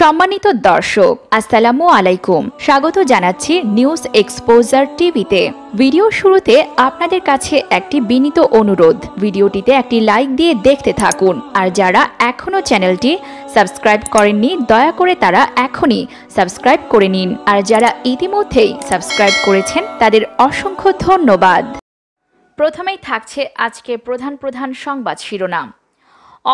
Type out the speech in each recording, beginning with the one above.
সম্মানিত দর্শক আসসালামু আলাইকুম স্বাগত জানাচ্ছি নিউজ এক্সপোজার টিভিতে ভিডিও শুরুতে আপনাদের কাছে একটি বিনীত অনুরোধ ভিডিওটিতে একটি লাইক দিয়ে দেখতে থাকুন আর যারা এখনও চ্যানেলটি সাবস্ক্রাইব করেননি দয়া করে তারা এখনই সাবস্ক্রাইব করে নিন আর যারা ইতিমধ্যেই সাবস্ক্রাইব করেছেন তাদের অসংখ্য ধন্যবাদ প্রথমেই থাকছে আজকে প্রধান প্রধান সংবাদ শিরোনাম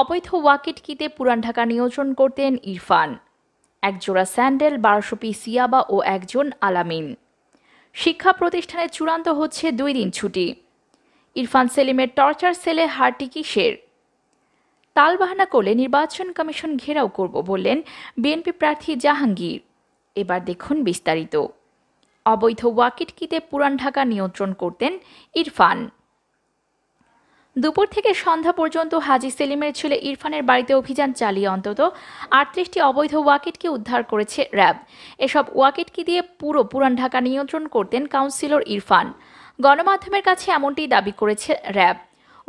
অবৈধ ওয়াকিটকিতে পুরান ঢাকা নিয়োজন করতেন ইরফান এক জোড়া স্যান্ডেল বারোশো পিস ইয়াবা ও একজন আলামিন শিক্ষা প্রতিষ্ঠানে চূড়ান্ত হচ্ছে দুই দিন ছুটি ইরফান সেলিমের টর্চার সেলে হারটি কিসের তালবাহানা করলে নির্বাচন কমিশন ঘেরাও করব বললেন বিএনপি প্রার্থী জাহাঙ্গীর এবার দেখুন বিস্তারিত অবৈধ ওয়াকিটকিতে পুরান ঢাকা নিয়ন্ত্রণ করতেন ইরফান দুপুর থেকে সন্ধ্যা পর্যন্ত হাজি সেলিমের ছেলে ইরফানের বাড়িতে অভিযান চালিয়ে অন্তত আটত্রিশটি অবৈধ ওয়াকেটকে উদ্ধার করেছে র্যাব এসব ওয়াকিটকে দিয়ে পুরো পুরান ঢাকা নিয়ন্ত্রণ করতেন কাউন্সিলর ইরফান গণমাধ্যমের কাছে এমনটি দাবি করেছে র্যাব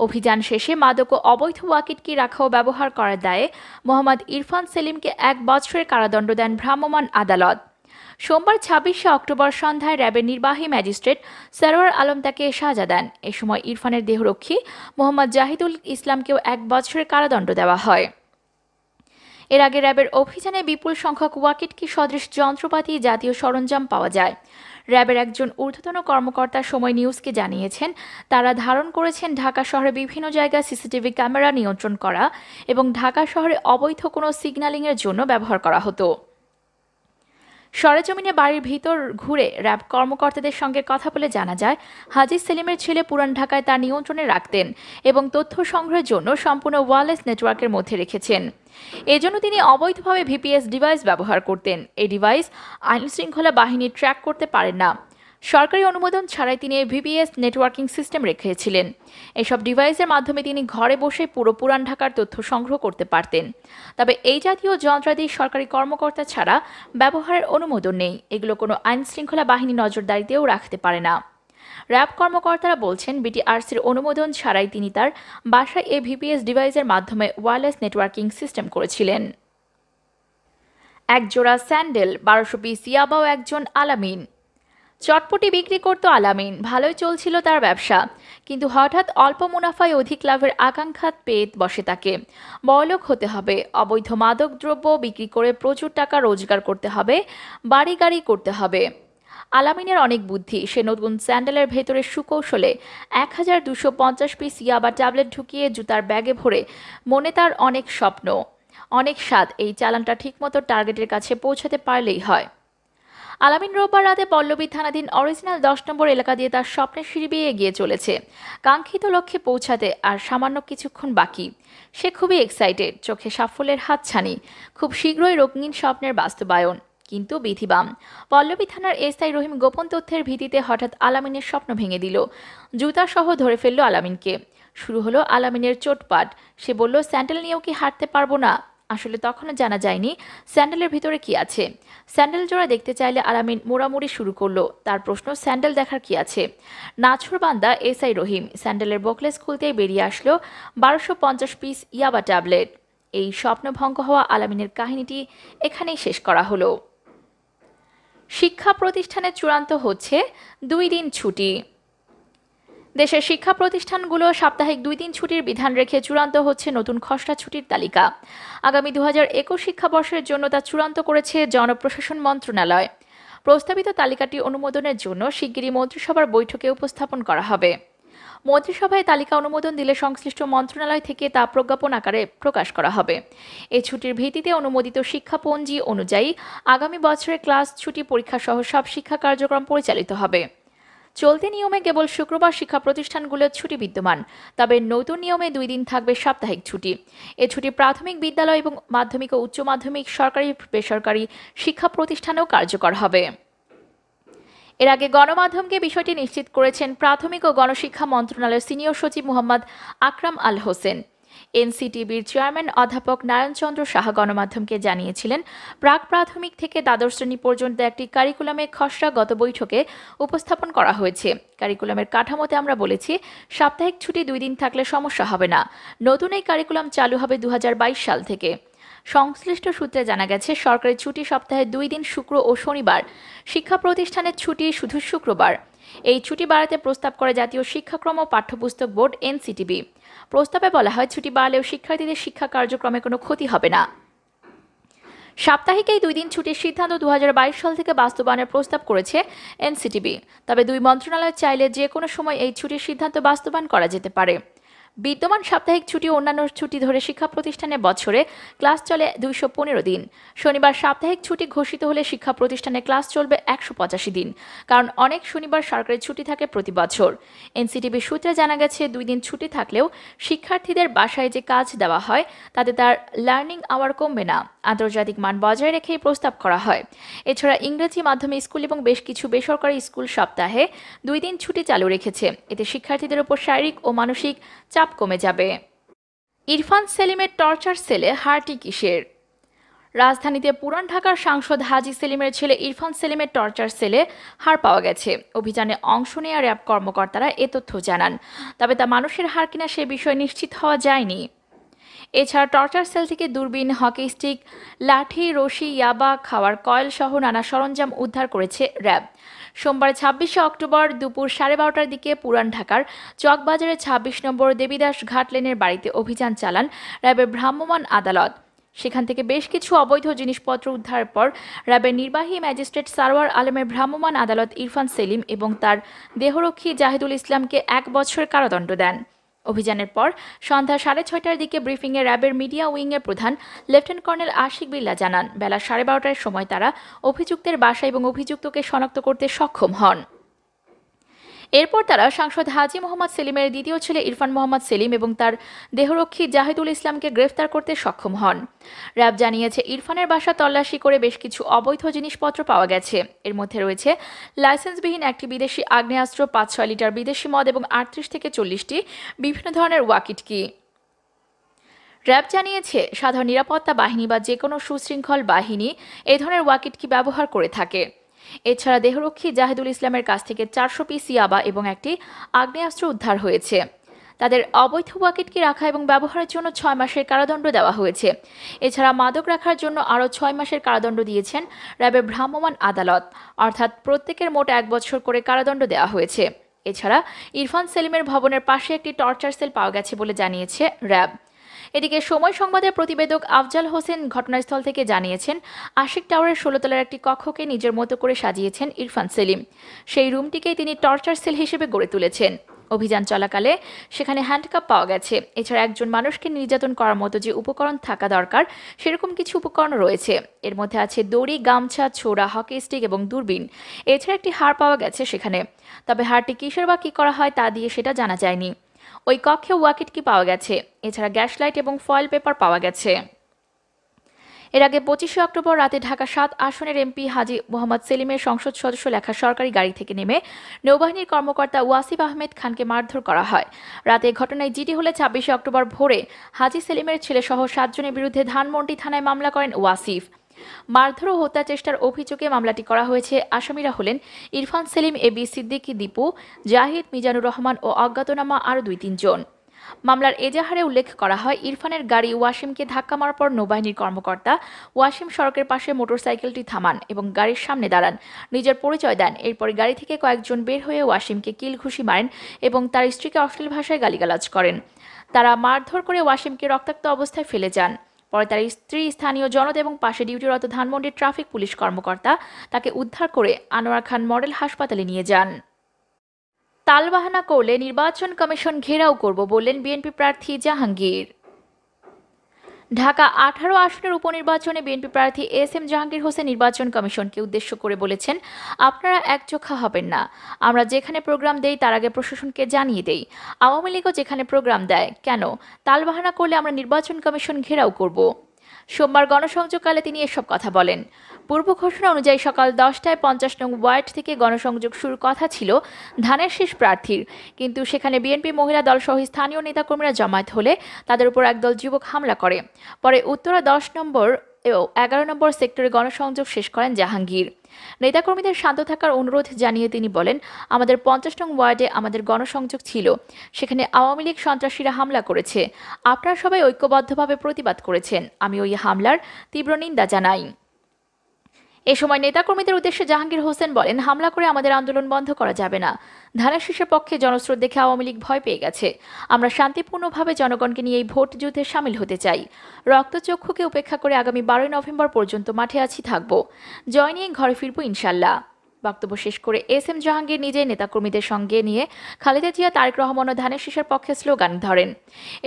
অভিযান শেষে মাদক ও অবৈধ ওয়াকিটকি রাখা ও ব্যবহার করার দায়ে মোহাম্মদ ইরফান সেলিমকে এক বছরের কারাদণ্ড দেন ভ্রাম্যমাণ আদালত সোমবার ছাব্বিশে অক্টোবর সন্ধ্যায় র্যাবের নির্বাহী ম্যাজিস্ট্রেট সারোয়ার আলম তাকে সাজা দেন এ সময় ইরফানের দেহরক্ষী মোহাম্মদ জাহিদুল ইসলামকেও এক বছরের কারাদণ্ড দেওয়া হয় এর আগে র্যাবের অভিযানে বিপুল সংখ্যক ওয়াকিটকি সদৃশ যন্ত্রপাতি জাতীয় সরঞ্জাম পাওয়া যায় র্যাবের একজন ঊর্ধ্বতন কর্মকর্তা সময় নিউজকে জানিয়েছেন তারা ধারণ করেছেন ঢাকা শহরে বিভিন্ন জায়গায় সিসিটিভি ক্যামেরা নিয়ন্ত্রণ করা এবং ঢাকা শহরে অবৈধ কোনো সিগন্যালিংয়ের জন্য ব্যবহার করা হতো সরেজমিনে বাড়ির ভিতর ঘুরে র্যাব কর্মকর্তাদের সঙ্গে কথা বলে জানা যায় হাজি সেলিমের ছেলে পুরান ঢাকায় তার নিয়ন্ত্রণে রাখতেন এবং তথ্য সংগ্রহের জন্য সম্পূর্ণ ওয়ারলেস নেটওয়ার্কের মধ্যে রেখেছেন এজন্য তিনি অবৈধভাবে ভিপিএস ডিভাইস ব্যবহার করতেন এই ডিভাইস আইনশৃঙ্খলা বাহিনী ট্র্যাক করতে পারেন না সরকারি অনুমোদন ছাড়াই তিনি ভিভিএস নেটওয়ার্কিং সিস্টেম রেখেছিলেন এসব ডিভাইসের মাধ্যমে তিনি ঘরে বসে পুরো পুরান ঢাকার তথ্য সংগ্রহ করতে পারতেন তবে এই জাতীয় যন্ত্রাদি সরকারি কর্মকর্তা ছাড়া ব্যবহারের অনুমোদন নেই এগুলো কোনো আইন শৃঙ্খলা বাহিনী নজরদারিতেও রাখতে পারে না র্যাব কর্মকর্তারা বলছেন বিটিআরসির অনুমোদন ছাড়াই তিনি তার বাসায় এ ভিপিএস ডিভাইসের মাধ্যমে ওয়্যারলেস নেটওয়ার্কিং সিস্টেম করেছিলেন একজোড়া স্যান্ডেল বারোশো পিস ইয়াবাও একজন আলামিন চটপটি বিক্রি করত আলামিন ভালোই চলছিল তার ব্যবসা কিন্তু হঠাৎ অল্প মুনাফায় অধিক লাভের আকাঙ্ক্ষা পেয়ে বসে তাকে বড়লোক হতে হবে অবৈধ মাদক দ্রব্য বিক্রি করে প্রচুর টাকা রোজগার করতে হবে বাড়ি গাড়ি করতে হবে আলামিনের অনেক বুদ্ধি সে নতুন স্যান্ডেলের ভেতরে সুকৌশলে এক হাজার দুশো পঞ্চাশ পিস ইয়াবা ট্যাবলেট ঢুকিয়ে জুতার ব্যাগে ভরে মনে তার অনেক স্বপ্ন অনেক স্বাদ এই চালানটা ঠিকমতো টার্গেটের কাছে পৌঁছাতে পারলেই হয় আলামিন রোববার রাতে পল্লবী থানাধীন অরিজিনাল দশ নম্বর এলাকা দিয়ে তার স্বপ্নের সিঁড়ি এগিয়ে চলেছে কাঙ্ক্ষিত লক্ষ্যে পৌঁছাতে আর সামান্য কিছুক্ষণ বাকি সে খুবই এক্সাইটেড চোখে সাফল্যের হাতছানি খুব শীঘ্রই রঙিন স্বপ্নের বাস্তবায়ন কিন্তু বিধিবাম পল্লবী থানার এসআই রহিম গোপন তথ্যের ভিত্তিতে হঠাৎ আলামিনের স্বপ্ন ভেঙে দিল জুতাসহ ধরে ফেলল আলামিনকে শুরু হলো আলামিনের চোটপাট সে বলল স্যান্ডেল নিয়েও কি হাঁটতে পারবো না আসলে তখনও জানা যায়নি স্যান্ডেলের ভিতরে কি আছে স্যান্ডেল জোড়া দেখতে চাইলে আলামিন মোড়ামুড়ি শুরু করলো তার প্রশ্ন স্যান্ডেল দেখার কি আছে বান্দা এস আই রহিম স্যান্ডেলের বকলেস খুলতেই বেরিয়ে আসলো বারোশো পঞ্চাশ পিস ইয়াবা ট্যাবলেট এই স্বপ্নভঙ্গ হওয়া আলামিনের কাহিনীটি এখানেই শেষ করা হলো শিক্ষা প্রতিষ্ঠানে চূড়ান্ত হচ্ছে দুই দিন ছুটি দেশের শিক্ষা প্রতিষ্ঠানগুলো সাপ্তাহিক দুই দিন ছুটির বিধান রেখে চূড়ান্ত হচ্ছে নতুন খসড়া ছুটির তালিকা আগামী দু হাজার একুশ শিক্ষাবর্ষের জন্য তা চূড়ান্ত করেছে জনপ্রশাসন মন্ত্রণালয় প্রস্তাবিত তালিকাটি অনুমোদনের জন্য শিগগিরই মন্ত্রিসভার বৈঠকে উপস্থাপন করা হবে মন্ত্রিসভায় তালিকা অনুমোদন দিলে সংশ্লিষ্ট মন্ত্রণালয় থেকে তা প্রজ্ঞাপন আকারে প্রকাশ করা হবে এ ছুটির ভিত্তিতে অনুমোদিত শিক্ষাপঞ্জি অনুযায়ী আগামী বছরে ক্লাস ছুটি পরীক্ষা সহ সব শিক্ষা কার্যক্রম পরিচালিত হবে চলতি নিয়মে কেবল শুক্রবার শিক্ষা প্রতিষ্ঠানগুলোর ছুটি বিদ্যমান তবে নতুন নিয়মে দুই দিন থাকবে সাপ্তাহিক ছুটি এ ছুটি প্রাথমিক বিদ্যালয় এবং মাধ্যমিক ও উচ্চ মাধ্যমিক সরকারি বেসরকারি শিক্ষা প্রতিষ্ঠানেও কার্যকর হবে এর আগে গণমাধ্যমকে বিষয়টি নিশ্চিত করেছেন প্রাথমিক ও গণশিক্ষা মন্ত্রণালয়ের সিনিয়র সচিব মোহাম্মদ আকরাম আল হোসেন এনসিটিবির চেয়ারম্যান অধ্যাপক নারায়ণচন্দ্র সাহা গণমাধ্যমকে জানিয়েছিলেন প্রাক প্রাথমিক থেকে দ্বাদশ শ্রেণী পর্যন্ত একটি কারিকুলামের খসড়া গত বৈঠকে উপস্থাপন করা হয়েছে কারিকুলামের কাঠামোতে আমরা বলেছি সাপ্তাহিক ছুটি দুই দিন থাকলে সমস্যা হবে না নতুন এই কারিকুলাম চালু হবে দু সাল থেকে সংশ্লিষ্ট সূত্রে জানা গেছে সরকারি ছুটি সপ্তাহে দুই দিন শুক্র ও শনিবার শিক্ষা প্রতিষ্ঠানের ছুটি শুধু শুক্রবার এই ছুটি বাড়াতে প্রস্তাব করে জাতীয় শিক্ষাক্রম ও পাঠ্যপুস্তক বোর্ড এনসিটিবি প্রস্তাবে বলা হয় ছুটি বাড়লেও শিক্ষার্থীদের শিক্ষা কার্যক্রমে কোনো ক্ষতি হবে না সাপ্তাহিক এই দুই দিন ছুটির সিদ্ধান্ত দু সাল থেকে বাস্তবায়নের প্রস্তাব করেছে এনসিটিবি তবে দুই মন্ত্রণালয় চাইলে যে কোনো সময় এই ছুটির সিদ্ধান্ত বাস্তবায়ন করা যেতে পারে বিদ্যমান সাপ্তাহিক ছুটি অন্যান্য ছুটি ধরে শিক্ষা প্রতিষ্ঠানে বছরে ক্লাস চলে দুইশো পনেরো দিন শনিবার সাপ্তাহিক ছুটি ঘোষিত হলে শিক্ষা প্রতিষ্ঠানে ক্লাস চলবে একশো পঁচাশি দিন কারণ অনেক শনিবার সরকারি ছুটি থাকে প্রতি বছর এনসিটিভি সূত্রে জানা গেছে দুই দিন ছুটি থাকলেও শিক্ষার্থীদের বাসায় যে কাজ দেওয়া হয় তাতে তার লার্নিং আওয়ার কমবে না আন্তর্জাতিক মান বজায় রেখে প্রস্তাব করা হয় এছাড়া ইংরেজি মাধ্যমে স্কুল এবং বেশ কিছু বেসরকারি স্কুল সপ্তাহে দুই দিন ছুটি চালু রেখেছে এতে শিক্ষার্থীদের উপর শারীরিক ও মানসিক চাপ চাপ কমে যাবে ইরফান সেলিমের টর্চার সেলে হারটি কিসের রাজধানীতে পুরান ঢাকার সাংসদ হাজি সেলিমের ছেলে ইরফান সেলিমের টর্চার সেলে হার পাওয়া গেছে অভিযানে অংশ নেওয়া র্যাব কর্মকর্তারা এ তথ্য জানান তবে তা মানুষের হার কিনা সে বিষয়ে নিশ্চিত হওয়া যায়নি এছাড়া টর্চার সেল থেকে দূরবীন হকি স্টিক লাঠি রশি ইয়াবা খাওয়ার কয়েল সহ নানা সরঞ্জাম উদ্ধার করেছে র্যাব সোমবার ছাব্বিশে অক্টোবর দুপুর সাড়ে বারোটার দিকে পুরান ঢাকার চকবাজারের ছাব্বিশ নম্বর দেবীদাস ঘাট লেনের বাড়িতে অভিযান চালান র্যাবের ভ্রাম্যমাণ আদালত সেখান থেকে বেশ কিছু অবৈধ জিনিসপত্র উদ্ধার পর র্যাবের নির্বাহী ম্যাজিস্ট্রেট সারওয়ার আলমের ভ্রাম্যমাণ আদালত ইরফান সেলিম এবং তার দেহরক্ষী জাহিদুল ইসলামকে এক বছর কারাদণ্ড দেন অভিযানের পর সন্ধ্যা সাড়ে ছয়টার দিকে ব্রিফিংয়ে র্যাবের মিডিয়া উইংয়ের প্রধান লেফটেন্যান্ট কর্নেল আশিক বিল্লা জানান বেলা সাড়ে বারোটার সময় তারা অভিযুক্তের বাসা এবং অভিযুক্তকে শনাক্ত করতে সক্ষম হন এরপর তারা সাংসদ হাজি মোহাম্মদ সেলিমের দ্বিতীয় ছেলে ইরফান মোহাম্মদ সেলিম এবং তার দেহরক্ষী জাহিদুল ইসলামকে গ্রেফতার করতে সক্ষম হন র্যাব জানিয়েছে ইরফানের বাসা তল্লাশি করে বেশ কিছু অবৈধ জিনিসপত্র পাওয়া গেছে এর মধ্যে রয়েছে লাইসেন্সবিহীন একটি বিদেশি আগ্নেয়াস্ত্র পাঁচ ছয় লিটার বিদেশি মদ এবং আটত্রিশ থেকে চল্লিশটি বিভিন্ন ধরনের ওয়াকিটকি র্যাব জানিয়েছে সাধারণ নিরাপত্তা বাহিনী বা যে কোনো সুশৃঙ্খল বাহিনী এ ধরনের ওয়াকিটকি ব্যবহার করে থাকে এছাড়া দেহরক্ষী জাহিদুল ইসলামের কাছ থেকে চারশো পিস ইয়াবা এবং একটি আগ্নেয়াস্ত্র উদ্ধার হয়েছে তাদের অবৈধ ওয়াকেটকে রাখা এবং ব্যবহারের জন্য ছয় মাসের কারাদণ্ড দেওয়া হয়েছে এছাড়া মাদক রাখার জন্য আরও ছয় মাসের কারাদণ্ড দিয়েছেন র্যাবের ভ্রাম্যমাণ আদালত অর্থাৎ প্রত্যেকের মোট এক বছর করে কারাদণ্ড দেওয়া হয়েছে এছাড়া ইরফান সেলিমের ভবনের পাশে একটি টর্চার সেল পাওয়া গেছে বলে জানিয়েছে র্যাব এদিকে সময় সংবাদের প্রতিবেদক আফজাল হোসেন ঘটনাস্থল থেকে জানিয়েছেন আশিক টাওয়ারের ষোলোতলার একটি কক্ষকে নিজের মতো করে সাজিয়েছেন ইরফান সেলিম সেই রুমটিকেই তিনি টর্চার সেল হিসেবে গড়ে তুলেছেন অভিযান চলাকালে সেখানে হ্যান্ডকাপ পাওয়া গেছে এছাড়া একজন মানুষকে নির্যাতন করার মতো যে উপকরণ থাকা দরকার সেরকম কিছু উপকরণ রয়েছে এর মধ্যে আছে দড়ি গামছা ছোড়া হকি স্টিক এবং দূরবীন এছাড়া একটি হাড় পাওয়া গেছে সেখানে তবে হাড়টি কিসের বা কী করা হয় তা দিয়ে সেটা জানা যায়নি ওই কক্ষে কি পাওয়া গেছে এছাড়া গ্যাস লাইট এবং ফয়েল পেপার পাওয়া গেছে এর আগে পঁচিশে অক্টোবর রাতে ঢাকা সাত আসনের এমপি হাজি মোহাম্মদ সেলিমের সংসদ সদস্য লেখা সরকারি গাড়ি থেকে নেমে নৌবাহিনীর কর্মকর্তা ওয়াসিফ আহমেদ খানকে মারধর করা হয় রাতে ঘটনায় জিডি হলে ছাব্বিশে অক্টোবর ভোরে হাজি সেলিমের ছেলেসহ সাতজনের বিরুদ্ধে ধানমন্ডি থানায় মামলা করেন ওয়াসিফ মারধর ও হত্যা চেষ্টার অভিযোগে মামলাটি করা হয়েছে আসামিরা হলেন ইরফান সেলিম এবি সিদ্দিকি দীপু জাহিদ মিজানুর রহমান ও অজ্ঞাতনামা আরও দুই তিনজন মামলার এজাহারে উল্লেখ করা হয় ইরফানের গাড়ি ওয়াসিমকে ধাক্কা মারার পর নৌবাহিনীর কর্মকর্তা ওয়াসিম সড়কের পাশে মোটরসাইকেলটি থামান এবং গাড়ির সামনে দাঁড়ান নিজের পরিচয় দেন এরপর গাড়ি থেকে কয়েকজন বের হয়ে ওয়াসিমকে কিল ঘুষি মারেন এবং তার স্ত্রীকে অশ্লীল ভাষায় গালিগালাজ করেন তারা মারধর করে ওয়াসিমকে রক্তাক্ত অবস্থায় ফেলে যান পরে তার স্ত্রী স্থানীয় জনতা এবং পাশে ডিউটিরত ধানমন্ডির ট্রাফিক পুলিশ কর্মকর্তা তাকে উদ্ধার করে আনোয়ার খান মডেল হাসপাতালে নিয়ে যান তালবাহানা করলে নির্বাচন কমিশন ঘেরাও করব বললেন বিএনপি প্রার্থী জাহাঙ্গীর ঢাকা আঠারো আসনের উপনির্বাচনে বিএনপি প্রার্থী এস এম জাহাঙ্গীর হোসেন নির্বাচন কমিশনকে উদ্দেশ্য করে বলেছেন আপনারা একচোখা হবেন না আমরা যেখানে প্রোগ্রাম দেই তার আগে প্রশাসনকে জানিয়ে দেই আওয়ামী লীগও যেখানে প্রোগ্রাম দেয় কেন তালবাহানা করলে আমরা নির্বাচন কমিশন ঘেরাও করব সোমবার গণসংযোগকালে তিনি এসব কথা বলেন পূর্ব ঘোষণা অনুযায়ী সকাল দশটায় পঞ্চাশ নং ওয়ার্ড থেকে গণসংযোগ শুরুর কথা ছিল ধানের শেষ প্রার্থীর কিন্তু সেখানে বিএনপি মহিলা দলসহ স্থানীয় নেতাকর্মীরা জমায়েত হলে তাদের উপর একদল যুবক হামলা করে পরে উত্তরা দশ নম্বর ও এগারো নম্বর সেক্টরে গণসংযোগ শেষ করেন জাহাঙ্গীর নেতাকর্মীদের শান্ত থাকার অনুরোধ জানিয়ে তিনি বলেন আমাদের পঞ্চাশ নং ওয়ার্ডে আমাদের গণসংযোগ ছিল সেখানে আওয়ামী লীগ সন্ত্রাসীরা হামলা করেছে আপনারা সবাই ঐক্যবদ্ধভাবে প্রতিবাদ করেছেন আমি ওই হামলার তীব্র নিন্দা জানাই এ সময় নেতাকর্মীদের উদ্দেশ্যে জাহাঙ্গীর হোসেন বলেন হামলা করে আমাদের আন্দোলন বন্ধ করা যাবে না ধানের শীর্ষের পক্ষে জনস্রোত দেখে আওয়ামী লীগ ভয় পেয়ে গেছে আমরা শান্তিপূর্ণভাবে জনগণকে নিয়ে এই ভোট যুদ্ধে সামিল হতে চাই রক্তচক্ষুকে উপেক্ষা করে আগামী বারোই নভেম্বর পর্যন্ত মাঠে আছি থাকব জয় নিয়ে ঘরে ফিরব ইনশাল্লাহ বক্তব্য শেষ করে এস এম জাহাঙ্গীর নিজে নেতাকর্মীদের সঙ্গে নিয়ে খালেদা জিয়া তারেক রহমান ও ধানের শীষের পক্ষে স্লোগান ধরেন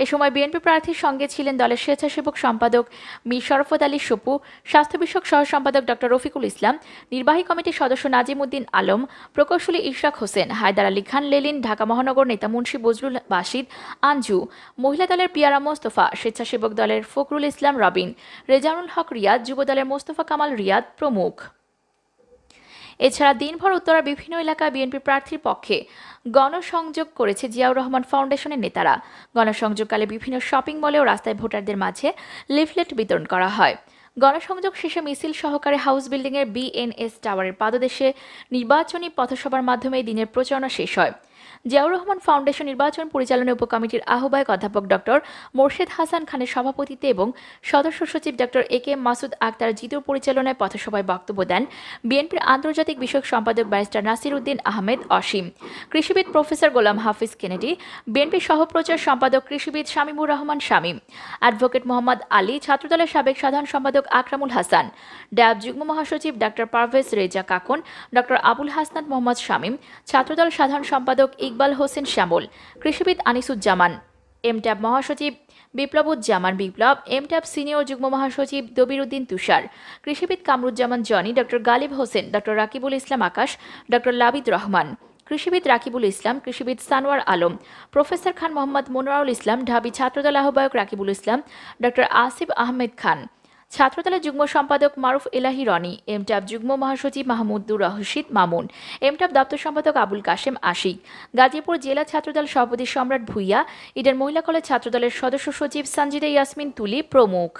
এ সময় বিএনপি প্রার্থীর সঙ্গে ছিলেন দলের স্বেচ্ছাসেবক সম্পাদক মীর শরফত আলী সপু স্বাস্থ্য বিষয়ক সহ সম্পাদক ড রফিকুল ইসলাম নির্বাহী কমিটির সদস্য নাজিম উদ্দিন আলম প্রকৌশলী ইশরাক হোসেন হায়দার আলী খান লেলিন ঢাকা মহানগর নেতা মুন্সী বজরুল বাসিদ আঞ্জু মহিলা দলের পিয়ারা মোস্তফা স্বেচ্ছাসেবক দলের ফখরুল ইসলাম রবিন রেজানুল হক রিয়াদ যুব দলের মোস্তফা কামাল রিয়াদ প্রমুখ এছাড়া দিনভর উত্তরার বিভিন্ন এলাকায় বিএনপি প্রার্থীর পক্ষে গণসংযোগ করেছে জিয়াউর রহমান ফাউন্ডেশনের নেতারা গণসংযোগকালে বিভিন্ন শপিং মলে ও রাস্তায় ভোটারদের মাঝে লিফলেট বিতরণ করা হয় গণসংযোগ শেষে মিছিল সহকারে হাউস বিল্ডিংয়ের বিএনএস টাওয়ারের পাদদেশে নির্বাচনী পথসভার মাধ্যমে দিনের প্রচারণা শেষ হয় জিয়াউর রহমান ফাউন্ডেশন নির্বাচন পরিচালনা উপকমিটির আহ্বায়ক অধ্যাপক ডক্টর মোর্শেদ হাসান খানের সভাপতিত্বে এবং সদস্য সচিব doctor A K Masud Akter জিতুর পরিচালনায় পথসভায় বক্তব্য দেন বিএনপির আন্তর্জাতিক বিষয়ক সম্পাদক ব্যারিস্টার নাসির উদ্দিন আহমেদ অসীম কৃষিবিদ প্রফেসর গোলাম হাফিজ কেনেডি বিএনপি সহপ্রচার সম্পাদক কৃষিবিদ শামিমুর রহমান শামীম অ্যাডভোকেট মোহাম্মদ আলী ছাত্রদলের সাবেক সাধারণ সম্পাদক আকরামুল হাসান ড্যাব যুগ্ম মহাসচিব ডক্টর পারভেজ রেজা কাকন ডক্টর আবুল হাসনাত মোহাম্মদ শামীম ছাত্রদল সাধারণ সম্পাদক ই ইকবাল হোসেন শ্যামল কৃষিবিদ আনিসুজ্জামান এমট্যাব মহাসচিব বিপ্লবুজ্জামান বিপ্লব এমট্যাব সিনিয়র যুগ্ম মহাসচিব দবির উদ্দিন তুষার কৃষিবিদ Kamruzzaman Jony doctor Galib Hossain doctor Rakibul Islam Akash doctor Labid Rahman কৃষিবিদ রাকিবুল ইসলাম কৃষিবিদ সানোয়ার আলম প্রফেসর খান মোহাম্মদ মোনারুল ইসলাম ঢাবি ছাত্রদল আহ্বায়ক রাকিবুল ইসলাম ডক্টর আসিফ আহমেদ খান ছাত্রদলের যুগ্ম সম্পাদক মারুফ এলাহি রনি এমটাব যুগ্ম মহাসচিব মাহমুদুর রহশিদ মামুন এমটাব দপ্তর সম্পাদক আবুল কাশেম আশিক গাজীপুর জেলা ছাত্রদল সভাপতি সম্রাট ভুইয়া ইডেন মহিলা কলেজ ছাত্রদলের সদস্য সচিব সঞ্জিদা ইয়াসমিন তুলি প্রমুখ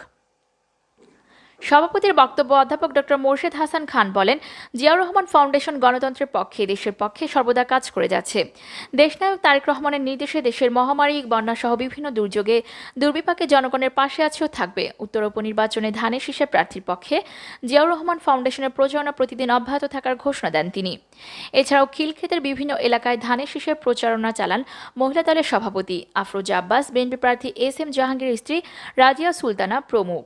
সভাপতির বক্তব্য অধ্যাপক ডক্টর মোর্শেদ হাসান খান বলেন জিয়াউর রহমান ফাউন্ডেশন গণতন্ত্রের পক্ষে দেশের পক্ষে সর্বদা কাজ করে যাচ্ছে দেশনায়ক তারেক রহমানের নির্দেশে দেশের মহামারী বন্যাসহ বিভিন্ন দুর্যোগে দুর্বিপাকে জনগণের পাশে আছেও থাকবে উত্তর উপনির্বাচনে ধানের শীর্ষে প্রার্থীর পক্ষে জিয়াউর রহমান ফাউন্ডেশনের প্রচারণা প্রতিদিন অব্যাহত থাকার ঘোষণা দেন তিনি এছাড়াও খিলক্ষেতের বিভিন্ন এলাকায় ধানের শীষের প্রচারণা চালান মহিলা দলের সভাপতি আফরোজা আব্বাস বিএনপি প্রার্থী এস এম জাহাঙ্গীর স্ত্রী রাজিয়া সুলতানা প্রমুখ